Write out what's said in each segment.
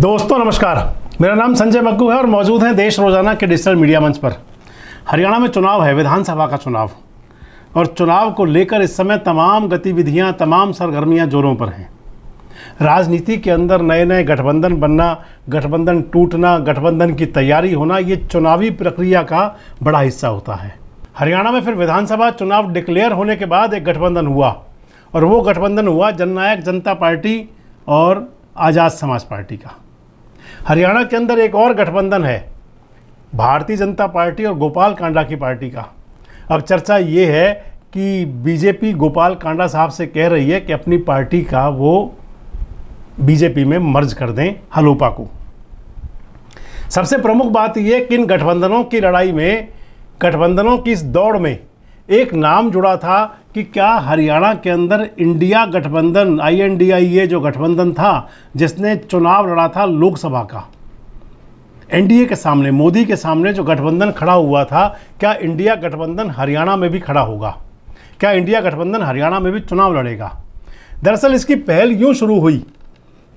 दोस्तों नमस्कार मेरा नाम संजय मग्गू है और मौजूद हैं देश रोजाना के डिजिटल मीडिया मंच पर हरियाणा में चुनाव है विधानसभा का चुनाव और चुनाव को लेकर इस समय तमाम गतिविधियां तमाम सरगर्मियां जोरों पर हैं राजनीति के अंदर नए नए गठबंधन बनना गठबंधन टूटना गठबंधन की तैयारी होना ये चुनावी प्रक्रिया का बड़ा हिस्सा होता है हरियाणा में फिर विधानसभा चुनाव डिक्लेयर होने के बाद एक गठबंधन हुआ और वो गठबंधन हुआ जननायक जनता पार्टी और आज़ाद समाज पार्टी का हरियाणा के अंदर एक और गठबंधन है भारतीय जनता पार्टी और गोपाल कांडा की पार्टी का अब चर्चा ये है कि बीजेपी गोपाल कांडा साहब से कह रही है कि अपनी पार्टी का वो बीजेपी में मर्ज कर दें हलोपा को सबसे प्रमुख बात यह कि इन गठबंधनों की लड़ाई में गठबंधनों की इस दौड़ में एक नाम जुड़ा था कि क्या हरियाणा के अंदर इंडिया गठबंधन आईएनडीआईए जो गठबंधन था जिसने चुनाव लड़ा था लोकसभा का एनडीए के सामने मोदी के सामने जो गठबंधन खड़ा हुआ था क्या इंडिया गठबंधन हरियाणा में भी खड़ा होगा क्या इंडिया गठबंधन हरियाणा में भी चुनाव लड़ेगा दरअसल इसकी पहल यूँ शुरू हुई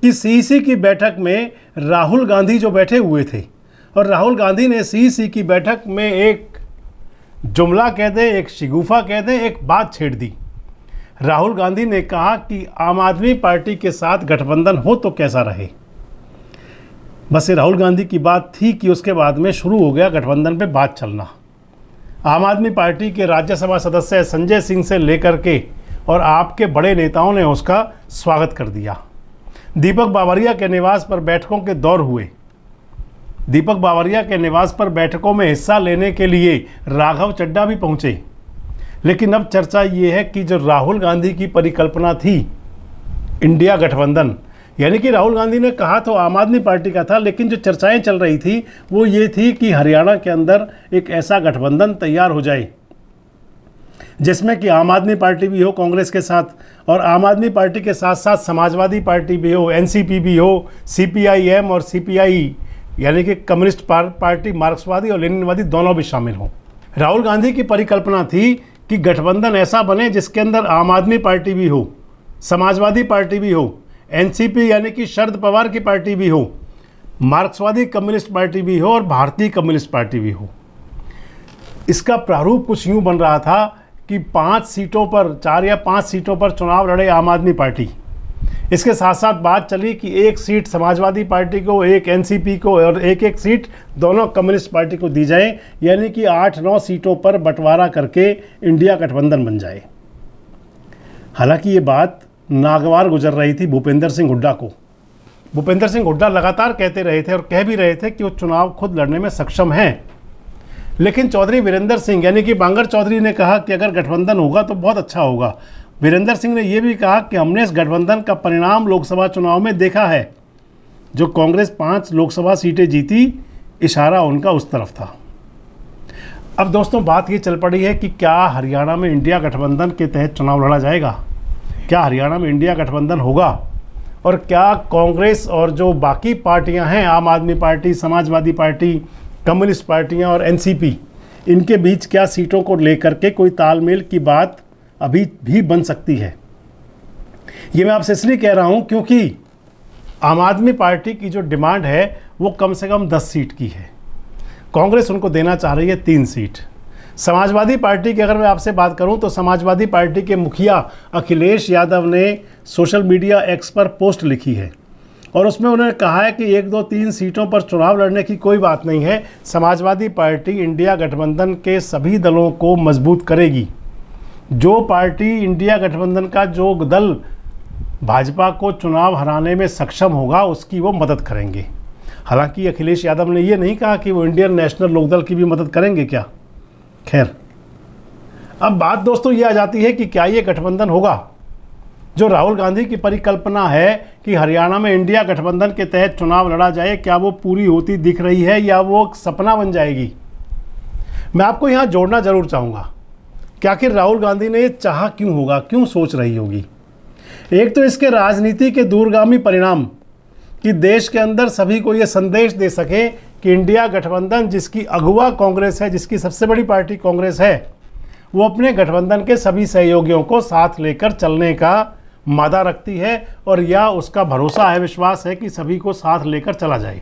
कि सीसी की बैठक में राहुल गांधी जो बैठे हुए थे और राहुल गांधी ने सीसी की बैठक में एक जुमला कह दें एक शिगुफा कह दें एक बात छेड़ दी राहुल गांधी ने कहा कि आम आदमी पार्टी के साथ गठबंधन हो तो कैसा रहे बस ये राहुल गांधी की बात थी कि उसके बाद में शुरू हो गया गठबंधन पे बात चलना आम आदमी पार्टी के राज्यसभा सदस्य संजय सिंह से लेकर के और आपके बड़े नेताओं ने उसका स्वागत कर दिया दीपक बावरिया के निवास पर बैठकों के दौर हुए दीपक बावरिया के निवास पर बैठकों में हिस्सा लेने के लिए राघव चड्डा भी पहुंचे लेकिन अब चर्चा ये है कि जो राहुल गांधी की परिकल्पना थी इंडिया गठबंधन यानी कि राहुल गांधी ने कहा तो आम आदमी पार्टी का था लेकिन जो चर्चाएं चल रही थी वो ये थी कि हरियाणा के अंदर एक ऐसा गठबंधन तैयार हो जाए जिसमें कि आम आदमी पार्टी भी हो कांग्रेस के साथ और आम आदमी पार्टी के साथ साथ समाजवादी पार्टी भी हो एनसीपी भी हो सीपीआईएम और सीपीआई यानी कि कम्युनिस्ट पार्टी मार्क्सवादी और लेनिनवादी दोनों भी शामिल हों राहुल गांधी की परिकल्पना थी कि गठबंधन ऐसा बने जिसके अंदर आम आदमी पार्टी भी हो समाजवादी पार्टी भी हो एनसीपी यानी कि शरद पवार की पार्टी भी हो मार्क्सवादी कम्युनिस्ट पार्टी भी हो और भारतीय कम्युनिस्ट पार्टी भी हो इसका प्रारूप कुछ यूँ बन रहा था कि पाँच सीटों पर चार या पाँच सीटों पर चुनाव लड़े आम आदमी पार्टी इसके साथ साथ बात चली कि एक सीट समाजवादी पार्टी को एक एनसीपी को और एक एक सीट दोनों कम्युनिस्ट पार्टी को दी जाए यानी कि आठ नौ सीटों पर बंटवारा करके इंडिया गठबंधन बन जाए हालांकि ये बात नागवार गुजर रही थी भूपेंद्र सिंह हुड्डा को भूपेंद्र सिंह हुड्डा लगातार कहते रहे थे और कह भी रहे थे कि वो चुनाव खुद लड़ने में सक्षम हैं लेकिन चौधरी वीरेंद्र सिंह यानी कि बांगर चौधरी ने कहा कि अगर गठबंधन होगा तो बहुत अच्छा होगा वीरेंद्र सिंह ने यह भी कहा कि हमने इस गठबंधन का परिणाम लोकसभा चुनाव में देखा है जो कांग्रेस पांच लोकसभा सीटें जीती इशारा उनका उस तरफ था अब दोस्तों बात ये चल पड़ी है कि क्या हरियाणा में इंडिया गठबंधन के तहत चुनाव लड़ा जाएगा क्या हरियाणा में इंडिया गठबंधन होगा और क्या कांग्रेस और जो बाकी पार्टियां हैं आम Aadmi party Samajwadi party communist पार्टियां और एनसीपी इनके बीच क्या सीटों को लेकर के कोई तालमेल की बात अभी भी बन सकती है ये मैं आपसे इसलिए कह रहा हूँ क्योंकि आम आदमी पार्टी की जो डिमांड है वो कम से कम दस सीट की है कांग्रेस उनको देना चाह रही है तीन सीट समाजवादी पार्टी की अगर मैं आपसे बात करूं तो समाजवादी पार्टी के मुखिया अखिलेश यादव ने सोशल मीडिया एक्स पर पोस्ट लिखी है और उसमें उन्होंने कहा है कि एक दो तीन सीटों पर चुनाव लड़ने की कोई बात नहीं है समाजवादी पार्टी इंडिया गठबंधन के सभी दलों को मजबूत करेगी जो पार्टी इंडिया गठबंधन का जो दल भाजपा को चुनाव हराने में सक्षम होगा उसकी वो मदद करेंगे हालांकि अखिलेश यादव ने ये नहीं कहा कि वो इंडियन नेशनल लोकदल की भी मदद करेंगे क्या खैर अब बात दोस्तों ये आ जाती है कि क्या ये गठबंधन होगा जो राहुल गांधी की परिकल्पना है कि हरियाणा में इंडिया गठबंधन के तहत चुनाव लड़ा जाए क्या वो पूरी होती दिख रही है या वो सपना बन जाएगी मैं आपको यहाँ जोड़ना ज़रूर चाहूँगा कि आखिर राहुल गांधी ने ये चाह क्यों होगा क्यों सोच रही होगी एक तो इसके राजनीति के दूरगामी परिणाम कि देश के अंदर सभी को ये संदेश दे सके कि इंडिया गठबंधन जिसकी अगुवा कांग्रेस है जिसकी सबसे बड़ी पार्टी कांग्रेस है वो अपने गठबंधन के सभी सहयोगियों को साथ लेकर चलने का मादा रखती है और या उसका भरोसा है विश्वास है कि सभी को साथ लेकर चला जाए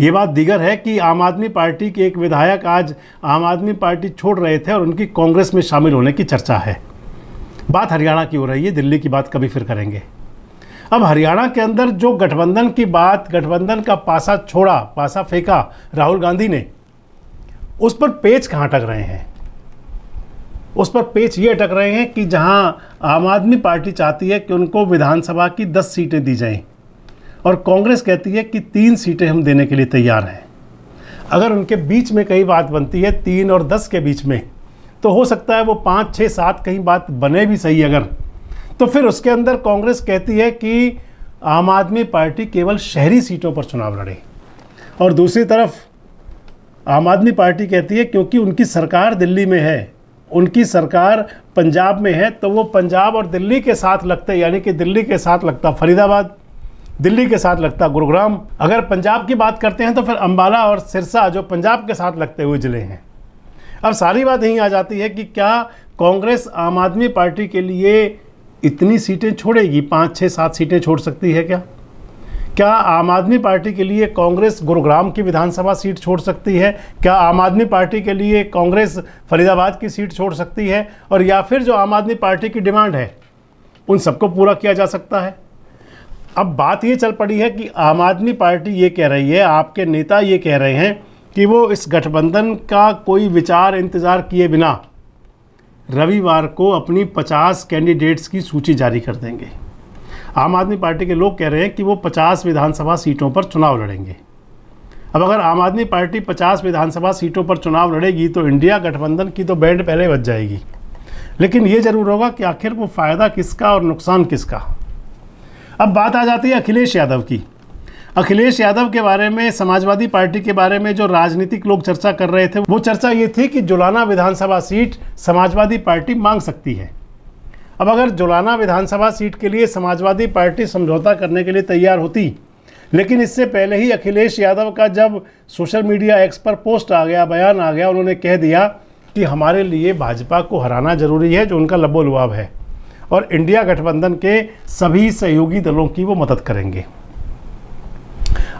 ये बात दिगर है कि आम आदमी पार्टी के एक विधायक आज आम आदमी पार्टी छोड़ रहे थे और उनकी कांग्रेस में शामिल होने की चर्चा है बात हरियाणा की हो रही है दिल्ली की बात कभी फिर करेंगे अब हरियाणा के अंदर जो गठबंधन की बात गठबंधन का पासा छोड़ा पासा फेंका राहुल गांधी ने उस पर पेच कहाँ अटक रहे हैं उस पर पेच ये अटक रहे हैं कि जहां आम आदमी पार्टी चाहती है कि उनको विधानसभा की दस सीटें दी जाएं और कांग्रेस कहती है कि तीन सीटें हम देने के लिए तैयार हैं अगर उनके बीच में कई बात बनती है तीन और दस के बीच में तो हो सकता है वो पाँच छः सात कहीं बात बने भी सही अगर तो फिर उसके अंदर कांग्रेस कहती है कि आम आदमी पार्टी केवल शहरी सीटों पर चुनाव लड़े और दूसरी तरफ आम आदमी पार्टी कहती है क्योंकि उनकी सरकार दिल्ली में है उनकी सरकार पंजाब में है तो वो पंजाब और दिल्ली के साथ लगते यानी कि दिल्ली के साथ लगता फरीदाबाद दिल्ली के साथ लगता गुरुग्राम अगर पंजाब की बात करते हैं तो फिर अम्बाला और सिरसा जो पंजाब के साथ लगते हुए ज़िले हैं अब सारी बात यहीं आ जाती है कि क्या कांग्रेस आम आदमी पार्टी के लिए इतनी सीटें छोड़ेगी पाँच छः सात सीटें छोड़ सकती है क्या क्या आम आदमी पार्टी के लिए कांग्रेस गुरुग्राम की विधानसभा सीट छोड़ सकती है क्या आम आदमी पार्टी के लिए कांग्रेस फरीदाबाद की सीट छोड़ सकती है और या फिर जो आम आदमी पार्टी की डिमांड है उन सबको पूरा किया जा सकता है अब बात ये चल पड़ी है कि आम आदमी पार्टी ये कह रही है आपके नेता ये कह रहे हैं कि वो इस गठबंधन का कोई विचार इंतज़ार किए बिना रविवार को अपनी 50 कैंडिडेट्स की सूची जारी कर देंगे आम आदमी पार्टी के लोग कह रहे हैं कि वो 50 विधानसभा सीटों पर चुनाव लड़ेंगे अब अगर आम आदमी पार्टी 50 विधानसभा सीटों पर चुनाव लड़ेगी तो इंडिया गठबंधन की तो बैंड पहले बच जाएगी लेकिन ये ज़रूर होगा कि आखिर वो फ़ायदा किसका और नुकसान किसका अब बात आ जाती है अखिलेश यादव की अखिलेश यादव के बारे में समाजवादी पार्टी के बारे में जो राजनीतिक लोग चर्चा कर रहे थे वो चर्चा ये थी कि जुलाना विधानसभा सीट समाजवादी पार्टी मांग सकती है अब अगर जुलाना विधानसभा सीट के लिए समाजवादी पार्टी समझौता करने के लिए तैयार होती लेकिन इससे पहले ही अखिलेश यादव का जब सोशल मीडिया एक्स पर पोस्ट आ गया बयान आ गया उन्होंने कह दिया कि हमारे लिए भाजपा को हराना जरूरी है जो उनका लबोलुआब है और इंडिया गठबंधन के सभी सहयोगी दलों की वो मदद करेंगे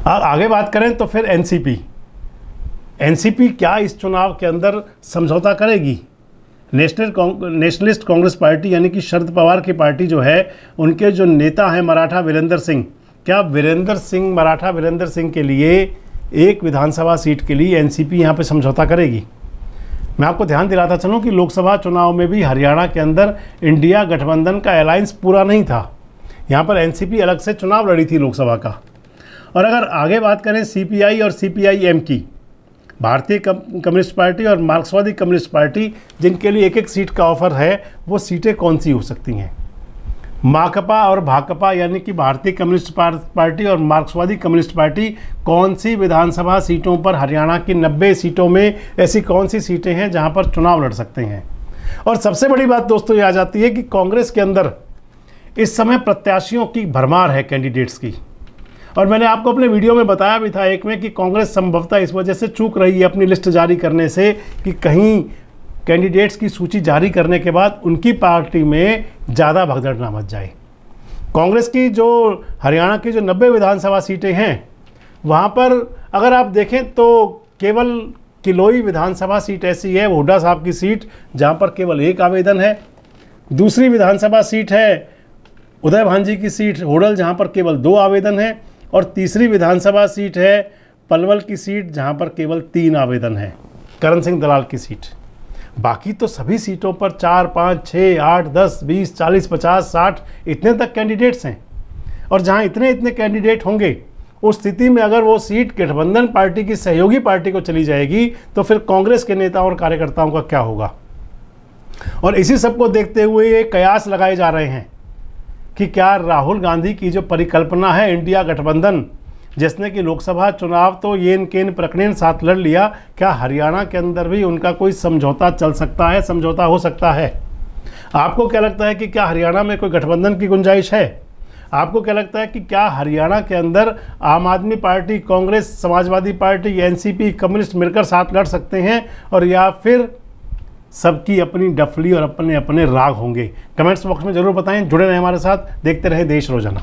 आगे बात करें तो फिर एनसीपी एनसीपी क्या इस चुनाव के अंदर समझौता करेगी नेशनल नेशनलिस्ट कांग्रेस पार्टी यानी कि शरद पवार की पार्टी जो है उनके जो नेता हैं मराठा वीरेंद्र सिंह क्या वीरेंद्र सिंह मराठा वीरेंद्र सिंह के लिए एक विधानसभा सीट के लिए एनसीपी यहाँ पर समझौता करेगी मैं आपको ध्यान दिलाता चलूँ कि लोकसभा चुनाव में भी हरियाणा के अंदर इंडिया गठबंधन का अलायंस पूरा नहीं था यहाँ पर एनसीपी अलग से चुनाव लड़ी थी लोकसभा का और अगर आगे बात करें सीपीआई और सीपीआईएम की भारतीय कम्युनिस्ट पार्टी और मार्क्सवादी कम्युनिस्ट पार्टी जिनके लिए एक एक सीट का ऑफर है वो सीटें कौन सी हो सकती हैं माकपा और भाकपा यानी कि भारतीय कम्युनिस्ट पार्टी और मार्क्सवादी कम्युनिस्ट पार्टी कौन सी विधानसभा सीटों पर हरियाणा की 90 सीटों में ऐसी कौन सी सीटें हैं जहां पर चुनाव लड़ सकते हैं और सबसे बड़ी बात दोस्तों ये आ जाती है कि कांग्रेस के अंदर इस समय प्रत्याशियों की भरमार है कैंडिडेट्स की और मैंने आपको अपने वीडियो में बताया भी था एक में कि कांग्रेस संभवतः इस वजह से चूक रही है अपनी लिस्ट जारी करने से कि कहीं कैंडिडेट्स की सूची जारी करने के बाद उनकी पार्टी में ज़्यादा भगदड़ ना मच जाए कांग्रेस की जो हरियाणा की जो नब्बे विधानसभा सीटें हैं वहाँ पर अगर आप देखें तो केवल किलोई विधानसभा सीट ऐसी है हुडा साहब की सीट जहाँ पर केवल एक आवेदन है दूसरी विधानसभा सीट है उदय भांजी की सीट होडल जहाँ पर केवल दो आवेदन है और तीसरी विधानसभा सीट है पलवल की सीट जहाँ पर केवल तीन आवेदन है करण सिंह दलाल की सीट बाकी तो सभी सीटों पर चार पाँच छः आठ दस बीस चालीस पचास साठ इतने तक कैंडिडेट्स हैं और जहाँ इतने इतने कैंडिडेट होंगे उस स्थिति में अगर वो सीट गठबंधन पार्टी की सहयोगी पार्टी को चली जाएगी तो फिर कांग्रेस के नेताओं और कार्यकर्ताओं का क्या होगा और इसी सब को देखते हुए ये कयास लगाए जा रहे हैं कि क्या राहुल गांधी की जो परिकल्पना है इंडिया गठबंधन जिसने कि लोकसभा चुनाव तो येन केन प्रकरण साथ लड़ लिया क्या हरियाणा के अंदर भी उनका कोई समझौता चल सकता है समझौता हो सकता है आपको क्या लगता है कि क्या हरियाणा में कोई गठबंधन की गुंजाइश है आपको क्या लगता है कि क्या हरियाणा के अंदर Aam Aadmi party Congress Samajwadi party NCP communist मिलकर साथ लड़ सकते हैं और या फिर सबकी अपनी डफली और अपने अपने राग होंगे कमेंट्स बॉक्स में ज़रूर बताएं जुड़े रहें हमारे साथ देखते रहे देश रोजाना